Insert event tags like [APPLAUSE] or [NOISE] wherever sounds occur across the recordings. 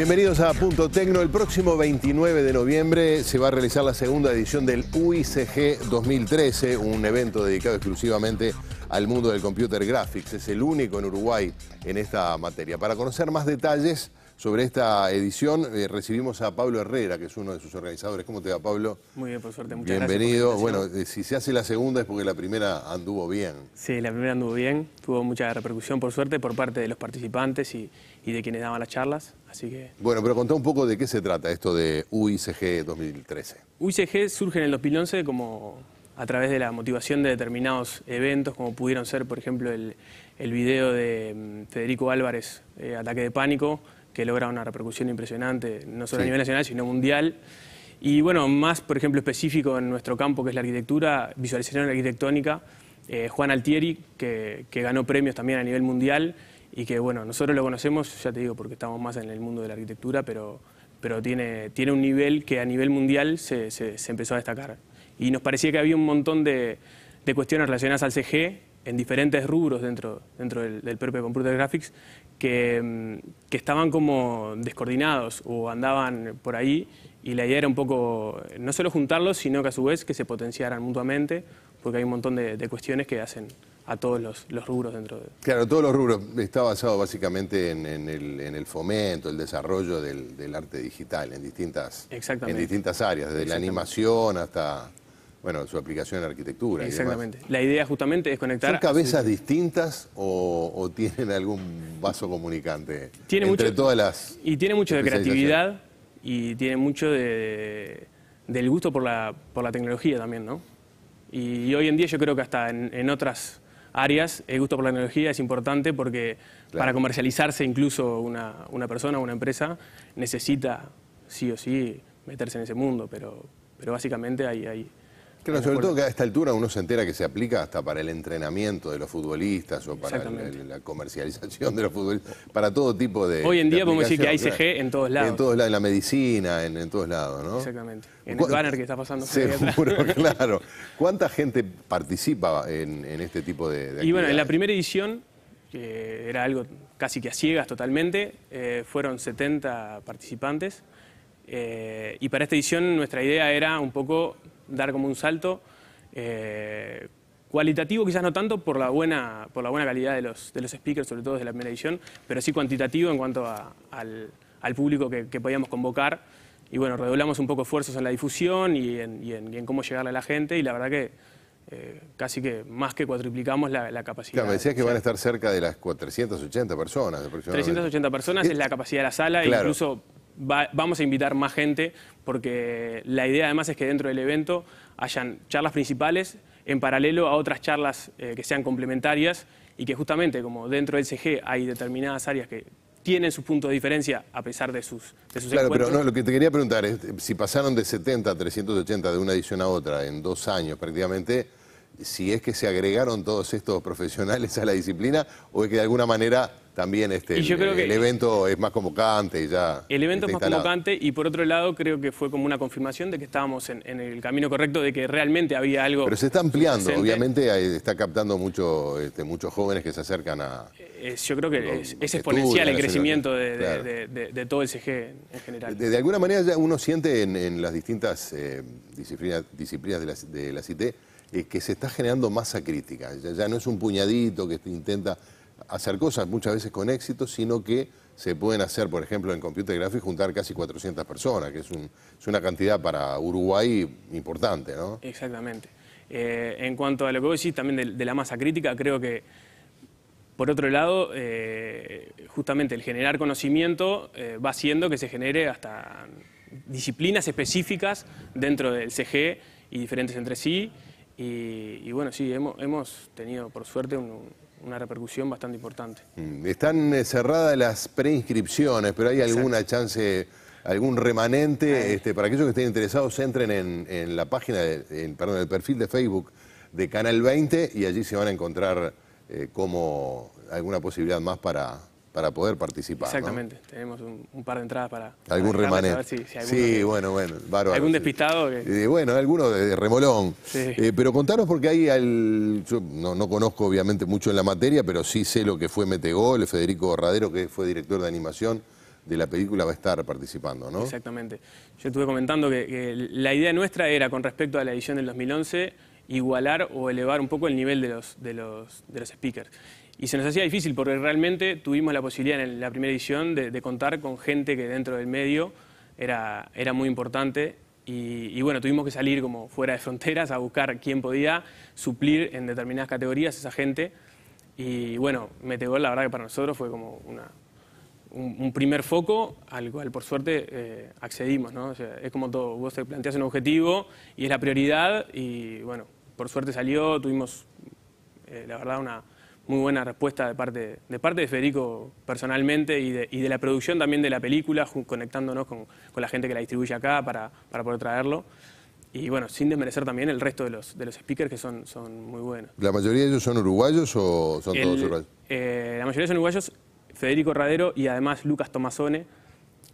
Bienvenidos a Punto Tecno. El próximo 29 de noviembre se va a realizar la segunda edición del UICG 2013, un evento dedicado exclusivamente al mundo del computer graphics. Es el único en Uruguay en esta materia. Para conocer más detalles, sobre esta edición eh, recibimos a Pablo Herrera, que es uno de sus organizadores. ¿Cómo te va, Pablo? Muy bien, por suerte, muchas gracias. Bienvenido. Bueno, eh, si se hace la segunda es porque la primera anduvo bien. Sí, la primera anduvo bien. Tuvo mucha repercusión, por suerte, por parte de los participantes y, de quienes daban las charlas. Así que... Bueno, pero contá un poco de qué se trata esto de UICG 2013. UICG surge en el 2011 como a través de la motivación de determinados eventos, como pudieron ser, por ejemplo, el, video de mm, Federico Álvarez, eh, Ataque de Pánico, que logra una repercusión impresionante, no solo a nivel nacional, sino mundial. Y bueno, más, por ejemplo, específico en nuestro campo, que es la arquitectura, visualización arquitectónica, eh, Juan Altieri, que, ganó premios también a nivel mundial y que, bueno, nosotros lo conocemos, ya te digo, porque estamos más en el mundo de la arquitectura, pero, pero tiene, tiene un nivel que a nivel mundial se, se, empezó a destacar. Y nos parecía que había un montón de, de cuestiones relacionadas al CG en diferentes rubros dentro, dentro del, del propio Computer Graphics Mm, que, estaban como descoordinados o andaban por ahí y la idea era un poco no solo juntarlos, sino que a su vez que se potenciaran mutuamente, porque hay un montón de, cuestiones que hacen a todos los, los, rubros dentro de... Claro, todos los rubros. Está basado básicamente en, el, en el, fomento, el desarrollo del, arte digital en distintas, en distintas áreas, desde la animación hasta bueno, su aplicación en arquitectura. Exactamente. La idea justamente es conectar. ¿Son cabezas distintas o, tienen algún vaso comunicante? entre todas las. Y tiene mucho de creatividad y tiene mucho del gusto por la, tecnología también, ¿no? Y, hoy en día yo creo que hasta en, otras áreas el gusto por la tecnología es importante porque para comercializarse incluso una, persona o una empresa necesita sí o sí meterse en ese mundo, pero, básicamente hay Claro, sobre todo que a esta altura uno se entera que se aplica hasta para el entrenamiento de los futbolistas o para la comercialización de los futbolistas, para todo tipo de. Hoy en día podemos decir que hay CG en todos lados. En todos lados, en la medicina, en, todos lados, ¿no? Exactamente. En el banner que está pasando. [LAUGHS] Seguro, [LAUGHS] claro. ¿Cuánta gente participa en, este tipo de, Y bueno, en la primera edición, que era algo casi que a ciegas totalmente, eh, fueron 70 participantes. Eh, y para esta edición nuestra idea era un poco dar como un salto. Eh, cualitativo quizás no tanto por la buena, por la buena calidad de los, de los speakers, sobre todo de la primera edición, pero sí cuantitativo en cuanto al, público que, podíamos convocar. Y bueno, redoblamos un poco esfuerzos en la difusión y en, cómo llegarle a la gente y la verdad que eh, casi que más que cuatriplicamos la, capacidad. Claro, me decías que van a estar cerca de las 480 personas 380 personas es, la capacidad de la sala, e incluso vamos a invitar más gente porque la idea además es que dentro del evento hayan charlas principales en paralelo a otras charlas eh, que sean complementarias y que justamente como dentro del CG hay determinadas áreas que tienen sus puntos de diferencia a pesar de sus, claro, pero no, lo que te quería preguntar es, si pasaron de 70 a 380 de una edición a otra en dos años prácticamente, si es que se agregaron todos estos profesionales a la disciplina o es que de alguna manera también este, el, evento es más convocante y ya. El evento es más convocante y por otro lado creo que fue como una confirmación de que estábamos en, el camino correcto, de que realmente había algo. Pero se está ampliando, obviamente está captando mucho, este, muchos jóvenes que se acercan a. Eh, yo creo que es, exponencial el crecimiento de, todo el CG en general. De, alguna manera ya uno siente en, las distintas eh, disciplinas, disciplinas de, la de eh, que se está generando masa crítica. Ya, ya no es un puñadito que intenta hacer cosas muchas veces con éxito, sino que se pueden hacer, por ejemplo, en Computer Graphics, juntar casi 400 personas, que es, una cantidad para Uruguay importante, ¿no? Exactamente. Eh, en cuanto a lo que vos decís también de, la masa crítica, creo que, por otro lado, eh, justamente el generar conocimiento eh, va haciendo que se genere hasta disciplinas específicas dentro del CG y diferentes entre sí. Y, bueno, sí, hemos, hemos tenido, por suerte, un, una repercusión bastante importante. Mm, están eh, cerradas las preinscripciones, pero ¿hay alguna chance, algún remanente? Este, para aquellos que estén interesados, entren en, la página, de, en, perdón, el perfil de Facebook de Canal 20 y allí se van a encontrar eh, como alguna posibilidad más para, para poder participar. Exactamente, tenemos un, par de entradas para... Algún remanente. sí, bueno, bueno, Algún despistado. Eh, bueno, alguno de, remolón. Eh, pero contanos porque ahí yo no, conozco obviamente mucho en la materia, pero sí sé lo que fue Metegol, Federico Radero, que fue director de animación de la película, va a estar participando, ¿no? Exactamente. Yo estuve comentando que, la idea nuestra era con respecto a la edición del 2011 igualar o elevar un poco el nivel de los, de los, de los speakers. Y se nos hacía difícil porque realmente tuvimos la posibilidad en la primera edición de, contar con gente que dentro del medio era, era muy importante y, bueno, tuvimos que salir como fuera de fronteras a buscar quién podía suplir en determinadas categorías esa gente. Y bueno, Metegol la verdad que para nosotros fue como un, primer foco al cual por suerte eh, accedimos. ¿no? es como todo, vos te planteas un objetivo y es la prioridad y bueno, por suerte salió, tuvimos eh, la verdad una muy buena respuesta de parte de, parte de Federico personalmente y de, la producción también de la película, conectándonos con, la gente que la distribuye acá para, para poder traerlo. Y bueno, sin desmerecer también el resto de los, de los speakers que son, son muy buenos. ¿La mayoría de ellos son uruguayos o son todos uruguayos? Eh, la mayoría son uruguayos, Federico Radero y además Lucas Tomazone,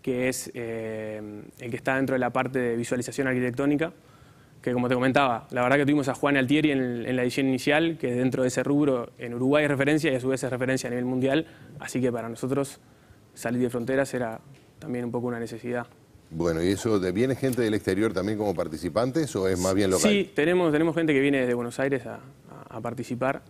que es eh, el que está dentro de la parte de visualización arquitectónica que como te comentaba, la verdad que tuvimos a Juan Altieri en, la edición inicial, que dentro de ese rubro en Uruguay es referencia y a su vez es referencia a nivel mundial, así que para nosotros salir de fronteras era también un poco una necesidad. Bueno, ¿y eso viene gente del exterior también como participantes o es más bien local? Sí, tenemos, tenemos gente que viene desde Buenos Aires a, participar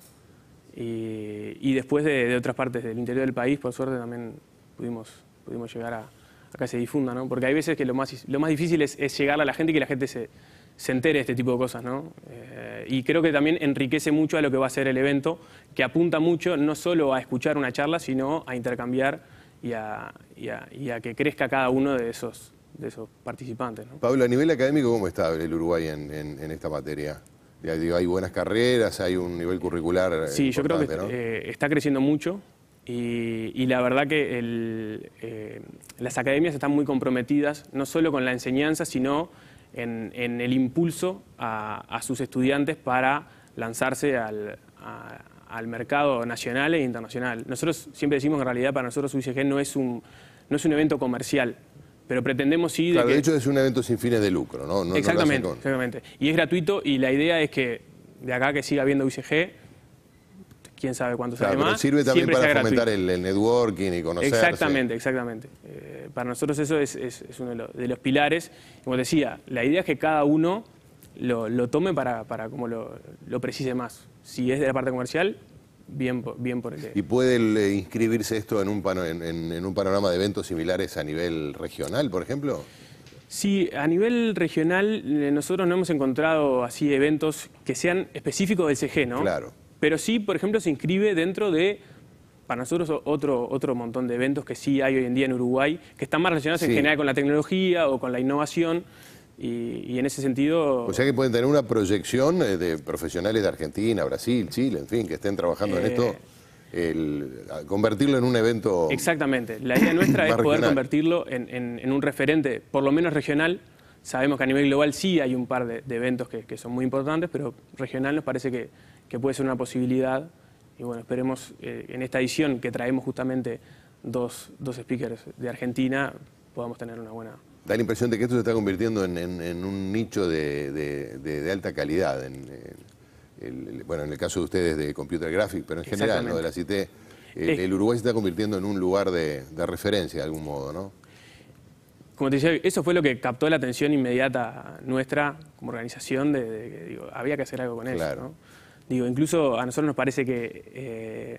y, después de, otras partes del interior del país, por suerte también pudimos, pudimos llegar a, que se difunda, ¿no? Porque hay veces que lo más, lo más difícil es llegar a la gente y que la gente se, se entere este tipo de cosas, ¿no? Eh, y creo que también enriquece mucho a lo que va a ser el evento, que apunta mucho no solo a escuchar una charla, sino a intercambiar y a, que crezca cada uno de esos, de esos participantes. ¿no? Pablo, a nivel académico, ¿cómo está el Uruguay en, esta materia? hay buenas carreras, hay un nivel curricular. Eh, sí, yo creo que eh, está creciendo mucho y, la verdad que las academias están muy comprometidas, no solo con la enseñanza, sino en, el impulso a, sus estudiantes para lanzarse al, mercado nacional e internacional. Nosotros siempre decimos que en realidad para nosotros UICG no es un, no es un evento comercial, pero pretendemos sí... De, de hecho es un evento sin fines de lucro, ¿no? exactamente, exactamente. Y es gratuito y la idea es que de acá que siga habiendo UICG quién sabe cuándo Pero sirve también para fomentar el, networking y conocer. Exactamente, exactamente. Eh, para nosotros eso es, uno de los, pilares. Como decía, la idea es que cada uno lo, tome para, como lo, precise más. Si es de la parte comercial, bien, bien por el... ¿Y puede eh, inscribirse esto en un, en un panorama de eventos similares a nivel regional, por ejemplo? Sí, a nivel regional eh, nosotros no hemos encontrado así eventos que sean específicos del CG, ¿no? Claro pero sí, por ejemplo, se inscribe dentro de, para nosotros, otro, montón de eventos que sí hay hoy en día en Uruguay, que están más relacionados en general con la tecnología o con la innovación. Y, en ese sentido... O sea que pueden tener una proyección eh, de profesionales de Argentina, Brasil, Chile, en fin, que estén trabajando en eh. esto. convertirlo en un evento. Exactamente. La idea nuestra es poder convertirlo en, un referente, por lo menos regional. Sabemos que a nivel global sí hay un par de, eventos que son muy importantes, pero regional nos parece que, que puede ser una posibilidad. Y bueno, esperemos eh, en esta edición que traemos justamente dos, speakers de Argentina, podamos tener una buena... Da la impresión de que esto se está convirtiendo en, un nicho de, alta calidad. bueno, en el caso de ustedes de Computer Graphics, pero en general, ¿no? de la CIT, el, Uruguay se está convirtiendo en un lugar de, referencia de algún modo, ¿no? Como te decía, eso fue lo que captó la atención inmediata nuestra como organización de, digo, había que hacer algo con claro. eso, ¿no? Digo, incluso a nosotros nos parece que eh,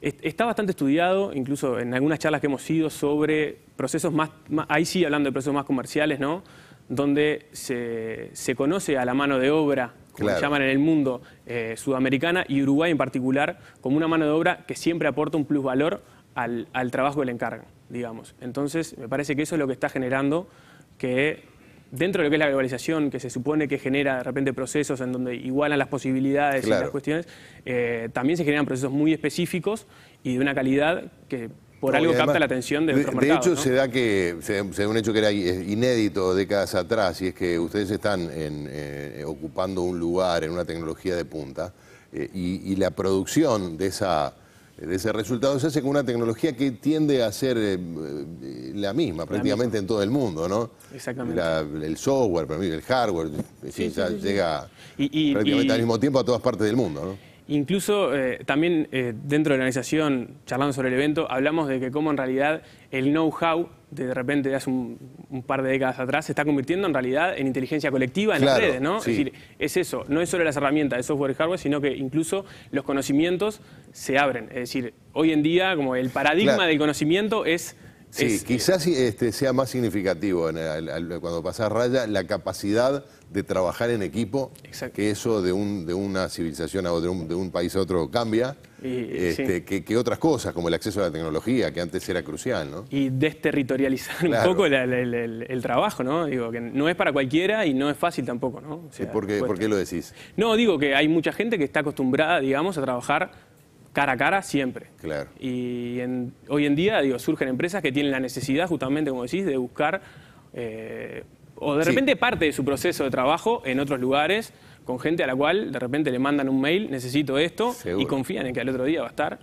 está bastante estudiado, incluso en algunas charlas que hemos ido sobre procesos más, ahí sí hablando de procesos más comerciales, ¿no? Donde se, conoce a la mano de obra, como llaman en el mundo, eh, sudamericana y Uruguay en particular, como una mano de obra que siempre aporta un plusvalor al, al trabajo le encargan, digamos. Entonces, me parece que eso es lo que está generando que dentro de lo que es la globalización, que se supone que genera de repente procesos en donde igualan las posibilidades y las cuestiones, eh, también se generan procesos muy específicos y de una calidad que por algo capta la atención de, de otros De hecho, se da que, se, un hecho que era inédito décadas atrás, y es que ustedes están eh, ocupando un lugar en una tecnología de punta, eh, y la producción de esa ese resultado se hace con una tecnología que tiende a ser eh, eh, la misma prácticamente en todo el mundo, ¿no? Exactamente. el software, el hardware, llega prácticamente al mismo tiempo a todas partes del mundo, ¿no? Incluso eh, también eh, dentro de la organización, charlando sobre el evento, hablamos de que cómo en realidad el know-how de repente de hace un, par de décadas atrás se está convirtiendo en realidad en inteligencia colectiva en las redes, ¿no? Es decir, es eso, no es solo las herramientas de software y hardware, sino que incluso los conocimientos se abren. Es decir, hoy en día como el paradigma del conocimiento es Sí, quizás eh, este, sea más significativo el, cuando pasás raya la capacidad de trabajar en equipo, que eso de, de una civilización a de un país a otro cambia, este, que, otras cosas, como el acceso a la tecnología, que antes era crucial, Y desterritorializar un poco el, trabajo, ¿no? Digo, que no es para cualquiera y no es fácil tampoco, ¿no? por qué lo decís? No, digo que hay mucha gente que está acostumbrada, digamos, a trabajar cara a cara siempre. Claro. Y en, hoy en día, digo, surgen empresas que tienen la necesidad, justamente como decís, de buscar eh, o de repente parte de su proceso de trabajo en otros lugares con gente a la cual de repente le mandan un mail, necesito esto, y confían en que al otro día va a estar.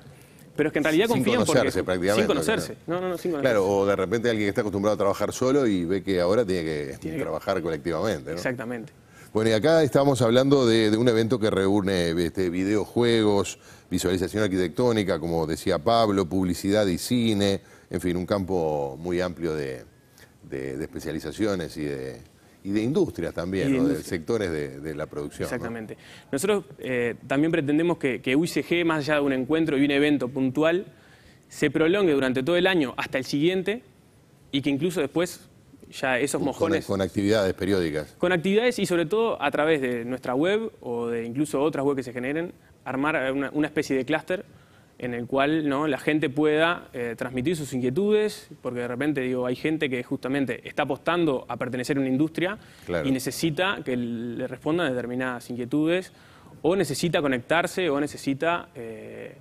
Pero es que en realidad confían conocerse, porque, sin conocerse. No, no, no, sin conocerse. Claro, o de repente alguien que está acostumbrado a trabajar solo y ve que ahora tiene que, tiene que... trabajar colectivamente. ¿no? Exactamente. Bueno, y acá estamos hablando de, un evento que reúne este, videojuegos, visualización arquitectónica, como decía Pablo, publicidad y cine, en fin, un campo muy amplio de, especializaciones y de, industrias también, de, de sectores de, la producción. Exactamente. Nosotros eh, también pretendemos que, UICG, más allá de un encuentro y un evento puntual, se prolongue durante todo el año hasta el siguiente y que incluso después ya esos mojones. Con, actividades periódicas. Con actividades y sobre todo a través de nuestra web o de incluso otras webs que se generen, armar una, especie de clúster en el cual ¿no? la gente pueda eh, transmitir sus inquietudes, porque de repente digo, hay gente que justamente está apostando a pertenecer a una industria y necesita que le respondan determinadas inquietudes, o necesita conectarse, o necesita eh,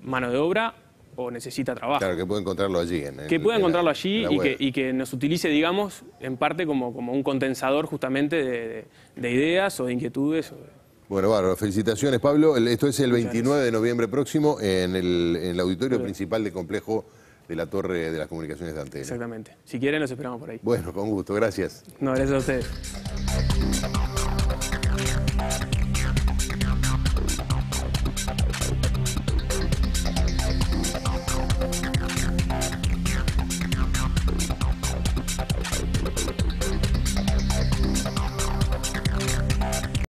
mano de obra, o necesita trabajo. Claro, que pueda encontrarlo allí. que pueda encontrarlo allí y, que, nos utilice, digamos, en parte como, como un condensador justamente de, ideas o de inquietudes. Bueno, Felicitaciones, Pablo. Esto es el 29 de noviembre próximo en el, auditorio principal del complejo de la Torre de las Comunicaciones de Antena. Exactamente. Si quieren, nos esperamos por ahí. Bueno, con gusto. Gracias. No, gracias a ustedes.